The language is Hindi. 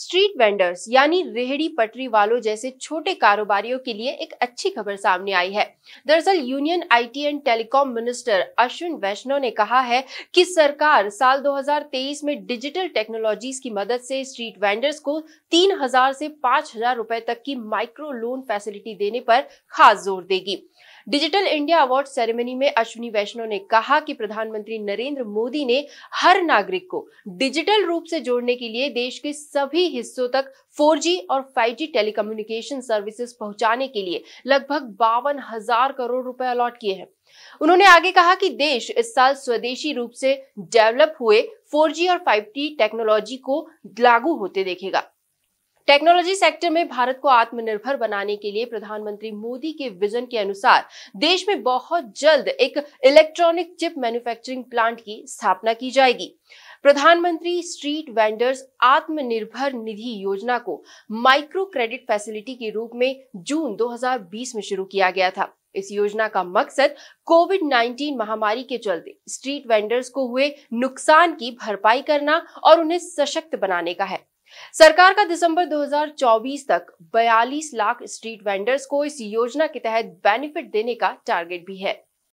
स्ट्रीट वेंडर्स यानी रेहड़ी पटरी वालों जैसे छोटे कारोबारियों के लिए एक अच्छी खबर सामने आई है दरअसल union IT and telecom minister Ashwini Vaishnaw ने कहा है कि सरकार साल 2023 में डिजिटल टेक्नोलॉजीज की मदद से स्ट्रीट वेंडर्स को 3000 से 5000 रुपए तक की माइक्रो लोन फैसिलिटी देने पर खास जोर देगी डिजिटल इंडिया अवार्ड सेरेमनी में अश्विनी वैष्णव ने कहा कि प्रधानमंत्री नरेंद्र मोदी ने हर नागरिक को डिजिटल रूप से जोड़ने के लिए देश के सभी हिस्सों तक 4G और 5G टेलीकम्युनिकेशन सर्विसेज पहुंचाने के लिए लगभग बावन हजार करोड़ रुपए अलॉट किए हैं उन्होंने आगे कहा कि देश इस साल स्वदेशी रूप से डेवलप हुए 4G और 5G टेक्नोलॉजी को लागू होते देखेगा टेक्नोलॉजी सेक्टर में भारत को आत्मनिर्भर बनाने के लिए प्रधानमंत्री मोदी के विजन के अनुसार देश में बहुत जल्द एक इलेक्ट्रॉनिक चिप मैन्युफैक्चरिंग प्लांट की स्थापना की जाएगी प्रधानमंत्री स्ट्रीट वेंडर्स आत्मनिर्भर निधि योजना को माइक्रो क्रेडिट फैसिलिटी के रूप में जून 2020 में शुरू किया गया था इस योजना का मकसद कोविड 19 महामारी के चलते स्ट्रीट वेंडर्स को हुए नुकसान की भरपाई करना और उन्हें सशक्त बनाने का है सरकार का दिसंबर 2024 तक 42 लाख स्ट्रीट वेंडर्स को इस योजना के तहत बेनिफिट देने का टारगेट भी है